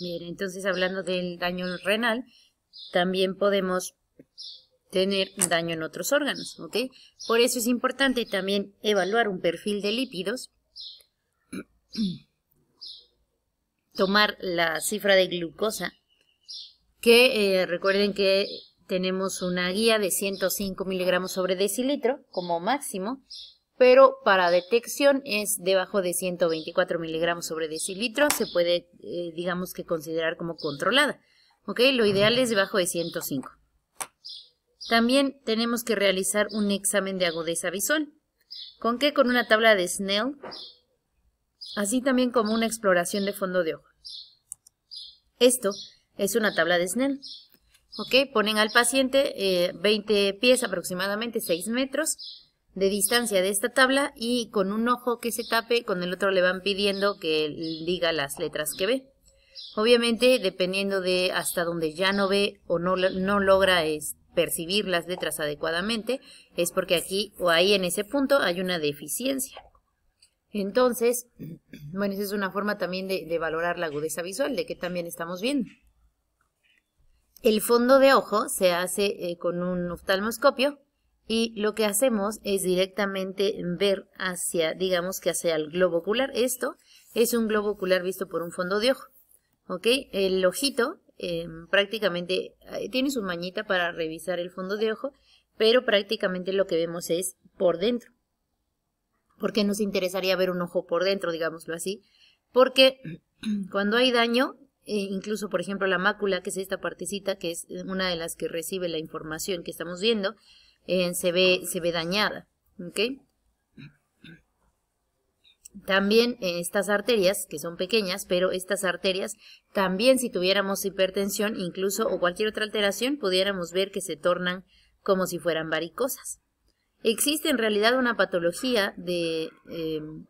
Bien, entonces hablando del daño renal, también podemos tener daño en otros órganos, ¿ok? Por eso es importante también evaluar un perfil de lípidos, tomar la cifra de glucosa, que eh, recuerden que tenemos una guía de 105 miligramos sobre decilitro como máximo, pero para detección es debajo de 124 miligramos sobre decilitro, se puede, eh, digamos que considerar como controlada. ¿Ok? Lo ideal es debajo de 105. También tenemos que realizar un examen de agudeza visual. ¿Con qué? Con una tabla de Snell, así también como una exploración de fondo de ojo. Esto es una tabla de Snell. ¿Ok? Ponen al paciente 20 eh, pies aproximadamente, 6 metros, de distancia de esta tabla y con un ojo que se tape, con el otro le van pidiendo que diga las letras que ve. Obviamente, dependiendo de hasta donde ya no ve o no, logra percibir las letras adecuadamente, es porque aquí o ahí en ese punto hay una deficiencia. Entonces, bueno, esa es una forma también de, valorar la agudeza visual, de que también estamos viendo. El fondo de ojo se hace eh, con un oftalmoscopio y lo que hacemos es directamente ver hacia, digamos que hacia el globo ocular. Esto es un globo ocular visto por un fondo de ojo. ¿Ok? El ojito em, prácticamente eh, tiene su mañita para revisar el fondo de ojo, pero prácticamente lo que vemos es por dentro. ¿Por qué nos interesaría ver un ojo por dentro, digámoslo así? Porque cuando hay daño, e incluso por ejemplo la mácula, que es esta partecita, que es una de las que recibe la información que estamos viendo, se, ve, se ve dañada. ¿okay? También eh, estas arterias, que son pequeñas, pero estas arterias, también si tuviéramos hipertensión incluso o cualquier otra alteración, pudiéramos ver que se tornan como si fueran varicosas. Existe en realidad una patología de, em,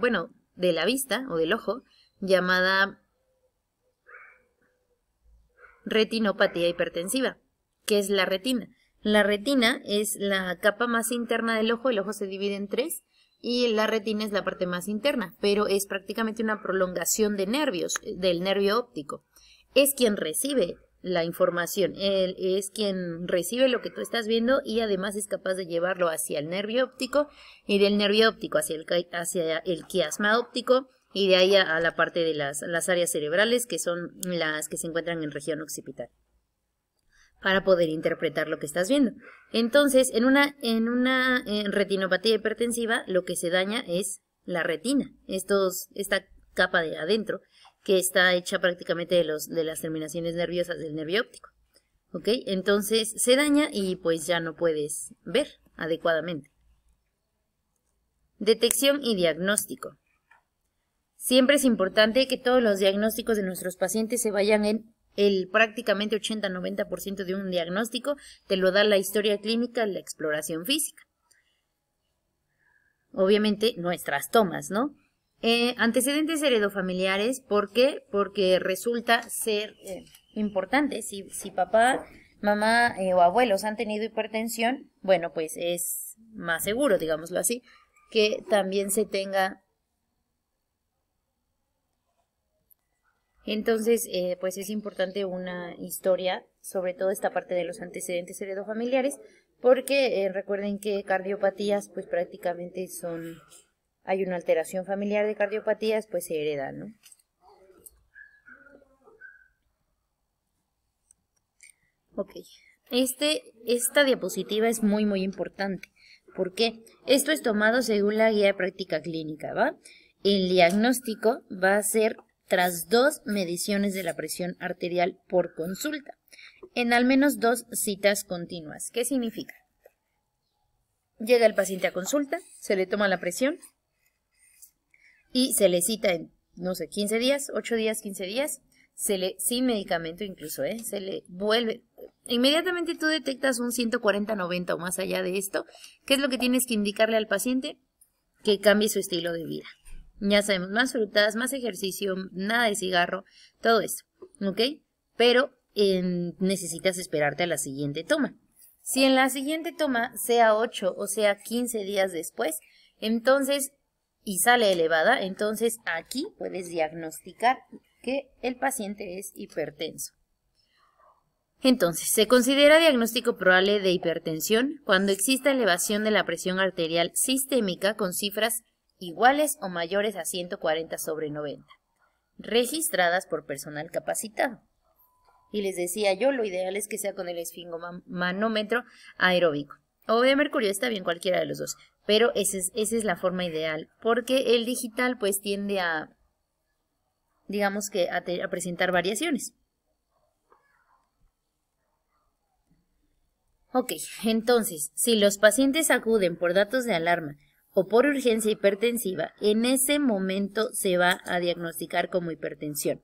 bueno, de la vista o del ojo llamada retinopatía hipertensiva, que es la retina. La retina es la capa más interna del ojo, el ojo se divide en tres y la retina es la parte más interna, pero es prácticamente una prolongación de nervios, del nervio óptico. Es quien recibe la información, es quien recibe lo que tú estás viendo y además es capaz de llevarlo hacia el nervio óptico y del nervio óptico hacia el, hacia el quiasma óptico y de ahí a, la parte de las áreas cerebrales que son las que se encuentran en región occipital para poder interpretar lo que estás viendo. Entonces, en una, en una eh, retinopatía hipertensiva, lo que se daña es la retina, esta capa de adentro, que está hecha prácticamente de, los, de las terminaciones nerviosas del nervio óptico. ¿Ok? Entonces se daña y pues ya no puedes ver adecuadamente. Detección y diagnóstico. Siempre es importante que todos los diagnósticos de nuestros pacientes se vayan en el prácticamente 80-90% de un diagnóstico te lo da la historia clínica, la exploración física. Obviamente nuestras tomas, ¿no? Eh, antecedentes heredofamiliares, ¿por qué? Porque resulta ser eh, importante. Si, papá, mamá eh, o abuelos han tenido hipertensión, bueno, pues es más seguro, digámoslo así, que también se tenga Entonces, eh, pues es importante una historia sobre todo esta parte de los antecedentes heredofamiliares, porque eh, recuerden que cardiopatías, pues prácticamente son, hay una alteración familiar de cardiopatías, pues se hereda, ¿no? Ok, este, esta diapositiva es muy, muy importante. ¿Por qué? Esto es tomado según la guía de práctica clínica, ¿va? El diagnóstico va a ser tras dos mediciones de la presión arterial por consulta, en al menos dos citas continuas. ¿Qué significa? Llega el paciente a consulta, se le toma la presión y se le cita en, no sé, 15 días, 8 días, 15 días, se le, sin medicamento incluso, ¿eh? se le vuelve. Inmediatamente tú detectas un 140-90 o más allá de esto, ¿qué es lo que tienes que indicarle al paciente? Que cambie su estilo de vida. Ya sabemos, más frutas, más ejercicio, nada de cigarro, todo eso, ¿ok? Pero necesitas esperarte a la siguiente toma. Si en la siguiente toma, sea 8 o sea 15 días después, entonces, y sale elevada, entonces aquí puedes diagnosticar que el paciente es hipertenso. Entonces, se considera diagnóstico probable de hipertensión cuando exista elevación de la presión arterial sistémica con cifras iguales o mayores a 140 sobre 90, registradas por personal capacitado. Y les decía yo, lo ideal es que sea con el esfingomanómetro aeróbico. O de mercurio, está bien cualquiera de los dos, pero esa es, la forma ideal, porque el digital pues tiende a, digamos que, a, a presentar variaciones. Ok, entonces, si los pacientes acuden por datos de alarma o por urgencia hipertensiva, en ese momento se va a diagnosticar como hipertensión.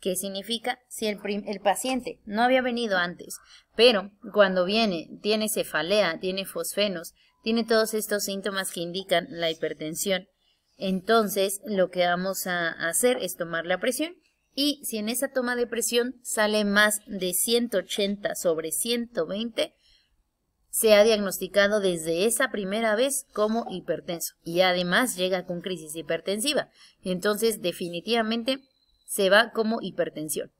¿Qué significa? Si el, el, paciente no había venido antes, pero cuando viene, tiene cefalea, tiene fosfenos, tiene todos estos síntomas que indican la hipertensión, entonces lo que vamos a hacer es tomar la presión y si en esa toma de presión sale más de 180 sobre 120, se ha diagnosticado desde esa primera vez como hipertenso y además llega con crisis hipertensiva. Entonces, definitivamente se va como hipertensión.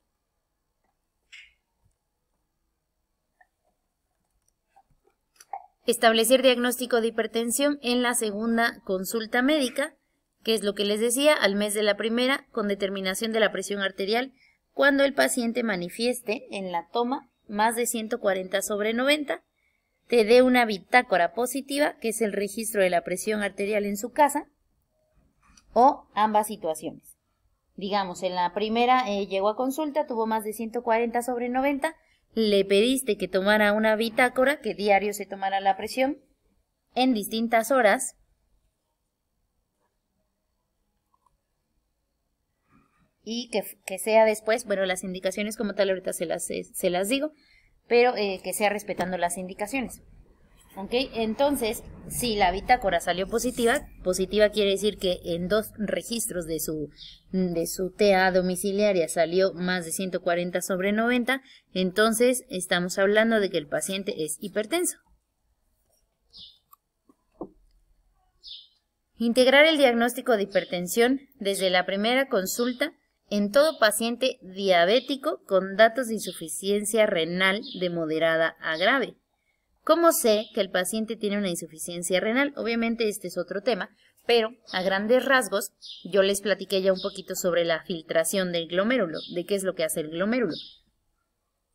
Establecer diagnóstico de hipertensión en la segunda consulta médica, que es lo que les decía, al mes de la primera, con determinación de la presión arterial, cuando el paciente manifieste en la toma más de 140 sobre 90 te dé una bitácora positiva, que es el registro de la presión arterial en su casa, o ambas situaciones. Digamos, en la primera eh, llegó a consulta, tuvo más de 140 sobre 90, le pediste que tomara una bitácora, que diario se tomara la presión, en distintas horas, y que, sea después, bueno, las indicaciones como tal ahorita se las, eh, se las digo, pero eh, que sea respetando las indicaciones. ¿Ok? Entonces, si la bitácora salió positiva, positiva quiere decir que en dos registros de su, de su TA domiciliaria salió más de 140 sobre 90, entonces estamos hablando de que el paciente es hipertenso. Integrar el diagnóstico de hipertensión desde la primera consulta en todo paciente diabético con datos de insuficiencia renal de moderada a grave. ¿Cómo sé que el paciente tiene una insuficiencia renal? Obviamente este es otro tema, pero a grandes rasgos yo les platiqué ya un poquito sobre la filtración del glomérulo, de qué es lo que hace el glomérulo.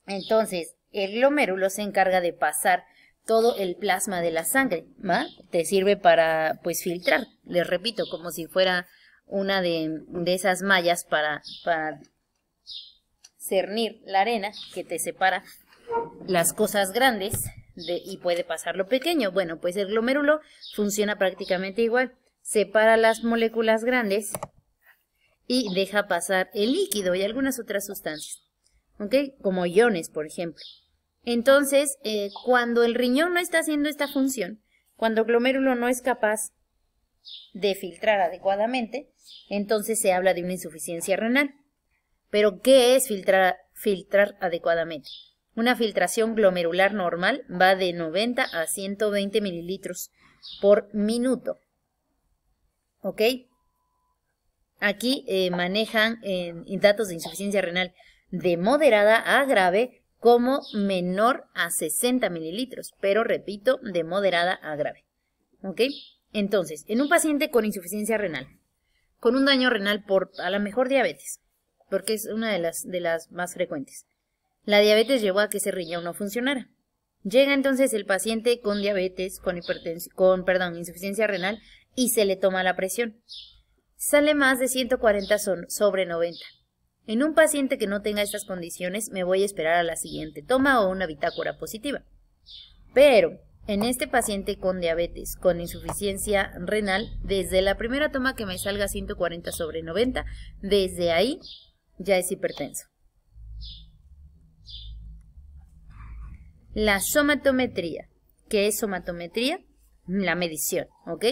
Entonces, el glomérulo se encarga de pasar todo el plasma de la sangre, ¿va? Te sirve para pues filtrar, les repito, como si fuera una de, esas mallas para, para cernir la arena que te separa las cosas grandes y puede pasar lo pequeño. Bueno, pues el glomérulo funciona prácticamente igual. Separa las moléculas grandes y deja pasar el líquido y algunas otras sustancias. Como iones, por ejemplo. Entonces, eh, cuando el riñón no está haciendo esta función, cuando el glomérulo no es capaz de filtrar adecuadamente, entonces se habla de una insuficiencia renal. Pero, ¿qué es filtrar, filtrar adecuadamente? Una filtración glomerular normal va de 90 a 120 mililitros por minuto. ¿Ok? Aquí eh, manejan eh, datos de insuficiencia renal de moderada a grave como menor a 60 mililitros, pero repito, de moderada a grave. ¿Ok? Entonces, en un paciente con insuficiencia renal, con un daño renal por a lo mejor diabetes, porque es una de las, de las más frecuentes, la diabetes llevó a que ese riñón no funcionara. Llega entonces el paciente con diabetes, con, hipertensión, con perdón, insuficiencia renal y se le toma la presión. Sale más de 140 sobre 90. En un paciente que no tenga estas condiciones, me voy a esperar a la siguiente toma o una bitácora positiva. Pero en este paciente con diabetes, con insuficiencia renal, desde la primera toma que me salga 140 sobre 90, desde ahí ya es hipertenso. La somatometría. ¿Qué es somatometría? La medición, ¿ok?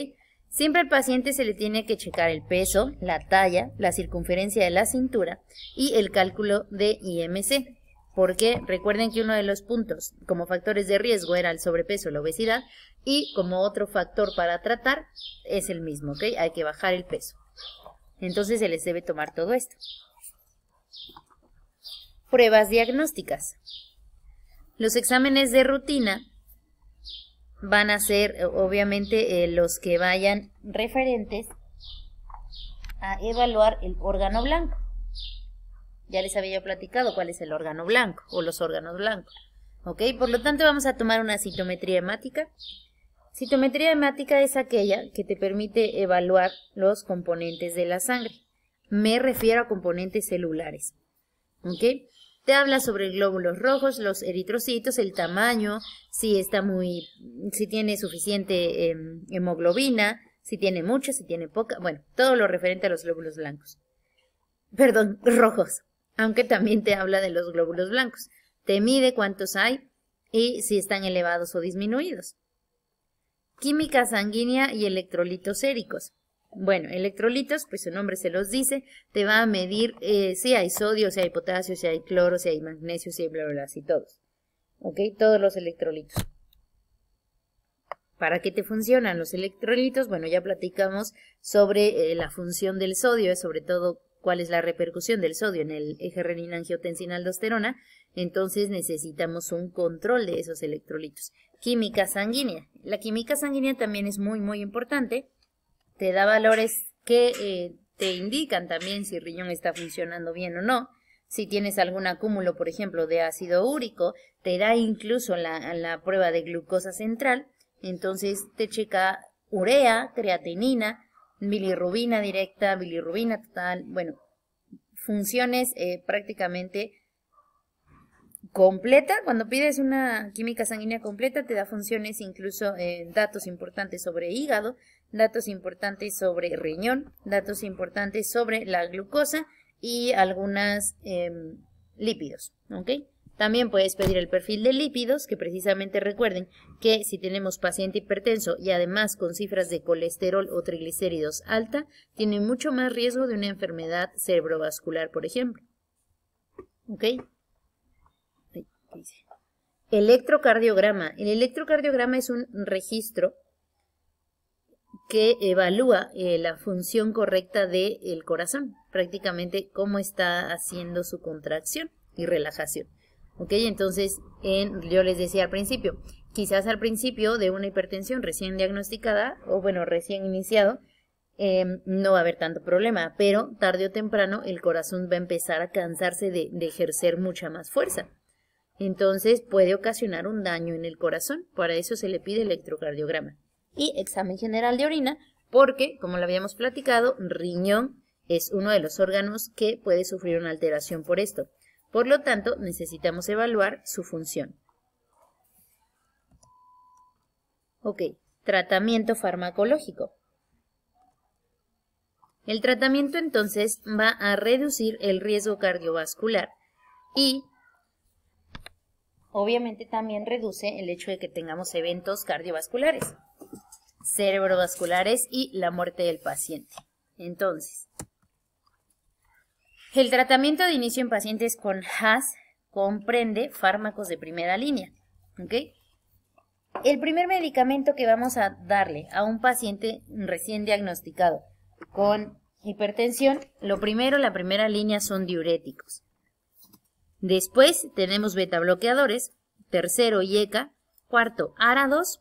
Siempre al paciente se le tiene que checar el peso, la talla, la circunferencia de la cintura y el cálculo de IMC porque recuerden que uno de los puntos como factores de riesgo era el sobrepeso, la obesidad, y como otro factor para tratar es el mismo, ¿ok? Hay que bajar el peso. Entonces se les debe tomar todo esto. Pruebas diagnósticas. Los exámenes de rutina van a ser, eh, obviamente, eh, los que vayan referentes a evaluar el órgano blanco. Ya les había platicado cuál es el órgano blanco o los órganos blancos. ¿Ok? Por lo tanto, vamos a tomar una citometría hemática. Citometría hemática es aquella que te permite evaluar los componentes de la sangre. Me refiero a componentes celulares. ¿Ok? Te habla sobre glóbulos rojos, los eritrocitos, el tamaño, si está muy, si tiene suficiente em, hemoglobina, si tiene mucho, si tiene poca, bueno, todo lo referente a los glóbulos blancos. Perdón, rojos aunque también te habla de los glóbulos blancos. Te mide cuántos hay y si están elevados o disminuidos. Química sanguínea y electrolitos séricos. Bueno, electrolitos, pues su nombre se los dice, te va a medir eh, si hay sodio, si hay potasio, si hay cloro, si hay magnesio, si hay bla, bla, bla, todos. ¿Ok? Todos los electrolitos. ¿Para qué te funcionan los electrolitos? Bueno, ya platicamos sobre eh, la función del sodio, sobre todo cuál es la repercusión del sodio en el eje renina-angiotensina-aldosterona, entonces necesitamos un control de esos electrolitos. Química sanguínea. La química sanguínea también es muy, muy importante. Te da valores que eh, te indican también si el riñón está funcionando bien o no. Si tienes algún acúmulo, por ejemplo, de ácido úrico, te da incluso la, la prueba de glucosa central. Entonces te checa urea, creatinina, bilirrubina directa, bilirrubina total, bueno, funciones eh, prácticamente completa. Cuando pides una química sanguínea completa, te da funciones, incluso eh, datos importantes sobre hígado, datos importantes sobre riñón, datos importantes sobre la glucosa y algunas em, lípidos. ¿Ok? También puedes pedir el perfil de lípidos, que precisamente recuerden que si tenemos paciente hipertenso y además con cifras de colesterol o triglicéridos alta, tiene mucho más riesgo de una enfermedad cerebrovascular, por ejemplo. ¿Ok? Electrocardiograma. El electrocardiograma es un registro que evalúa eh, la función correcta del corazón, prácticamente cómo está haciendo su contracción y relajación. ¿Ok? Entonces, yo les decía al principio, quizás al principio de una hipertensión recién diagnosticada o bueno, recién iniciado, em, no va a haber tanto problema, pero tarde o temprano el corazón va a empezar a cansarse de ejercer mucha más fuerza. Entonces puede ocasionar un daño en el corazón, para eso se le pide electrocardiograma. Y examen general de orina, porque, como lo habíamos platicado, riñón es uno de los órganos que puede sufrir una alteración por esto. Por lo tanto, necesitamos evaluar su función. Ok, tratamiento farmacológico. El tratamiento entonces va a reducir el riesgo cardiovascular y obviamente también reduce el hecho de que tengamos eventos cardiovasculares, cerebrovasculares y la muerte del paciente. Entonces, el tratamiento de inicio en pacientes con HAS comprende fármacos de primera línea. ¿okay? El primer medicamento que vamos a darle a un paciente recién diagnosticado con hipertensión, lo primero, la primera línea son diuréticos. Después tenemos beta bloqueadores, tercero, IECA, cuarto, ARA2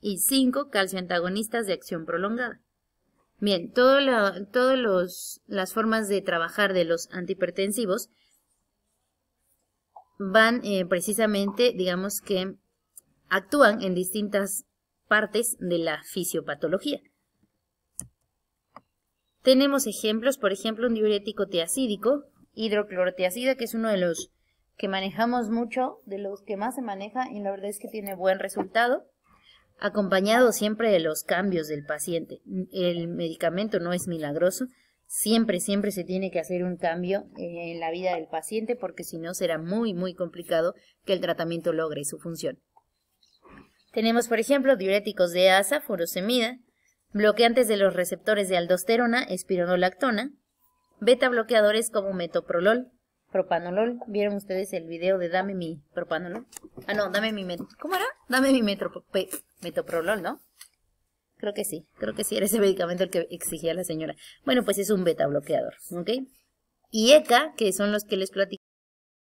y cinco, calcioantagonistas de acción prolongada. Bien, todas las formas de trabajar de los antihipertensivos van eh, precisamente, digamos que actúan en distintas partes de la fisiopatología. Tenemos ejemplos, por ejemplo, un diurético tiacídico, hidroclorotiacida, que es uno de los que manejamos mucho, de los que más se maneja y la verdad es que tiene buen resultado acompañado siempre de los cambios del paciente. El medicamento no es milagroso, siempre, siempre se tiene que hacer un cambio eh, en la vida del paciente porque si no será muy, muy complicado que el tratamiento logre su función. Tenemos, por ejemplo, diuréticos de asa, furosemida, bloqueantes de los receptores de aldosterona, espironolactona, beta bloqueadores como metoprolol, propanolol. ¿Vieron ustedes el video de dame mi propanolol? Ah, no, dame mi metro. ¿Cómo era? Dame mi metro metoprolol, ¿no? Creo que sí, creo que sí era ese medicamento el que exigía la señora. Bueno, pues es un beta bloqueador, ¿ok? Y ECA, que son los que les platico.